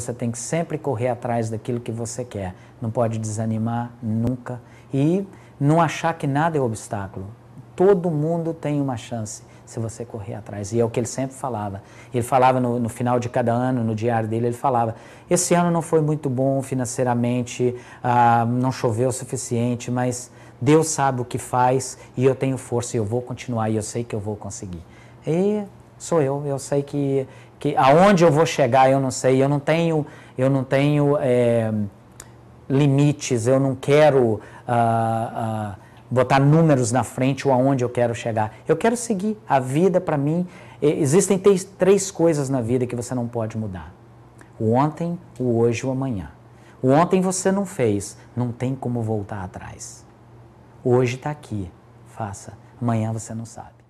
Você tem que sempre correr atrás daquilo que você quer. Não pode desanimar nunca e não achar que nada é obstáculo. Todo mundo tem uma chance se você correr atrás. E é o que ele sempre falava. Ele falava no, no, final de cada ano, no diário dele, ele falava: esse ano não foi muito bom financeiramente, ah, não choveu o suficiente, mas Deus sabe o que faz e eu tenho força e eu vou continuar e eu sei que eu vou conseguir. E sou eu. Eu sei que, que aonde eu vou chegar, eu não sei. Eu não tenho, eu não tenho é, limites, eu não quero ah, ah, botar números na frente ou aonde eu quero chegar. Eu quero seguir a vida para mim. Existem três, três coisas na vida que você não pode mudar: o ontem, o hoje e o amanhã. O ontem você não fez, não tem como voltar atrás. Hoje está aqui, faça. Amanhã você não sabe.